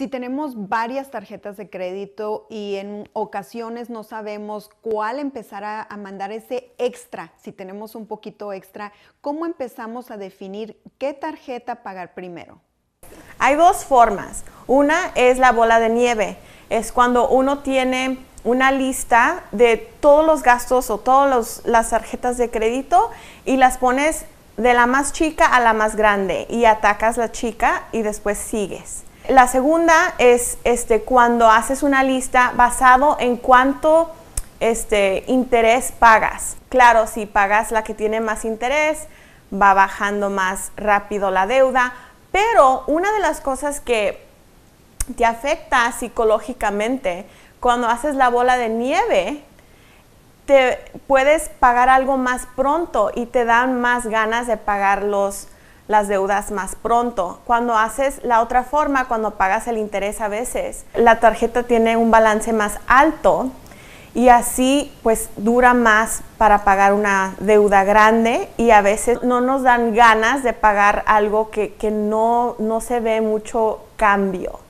Si tenemos varias tarjetas de crédito y en ocasiones no sabemos cuál empezar a, a, mandar ese extra, si tenemos un poquito extra, ¿cómo empezamos a definir qué tarjeta pagar primero? Hay dos formas. Una es la bola de nieve. Es cuando uno tiene una lista de todos los gastos o todas las tarjetas de crédito y las pones de la más chica a la más grande y atacas la chica y después sigues la segunda es este, cuando haces una lista basado en cuánto este, interés pagas. Claro, si pagas la que tiene más interés, va bajando más rápido la deuda, pero una de las cosas que te afecta psicológicamente cuando haces la bola de nieve, te puedes pagar algo más pronto y te dan más ganas de pagar los las deudas más pronto. Cuando haces la otra forma, cuando pagas el interés a veces, la tarjeta tiene un balance más alto y así pues dura más para pagar una deuda grande y a veces no nos dan ganas de pagar algo que, no se ve mucho cambio.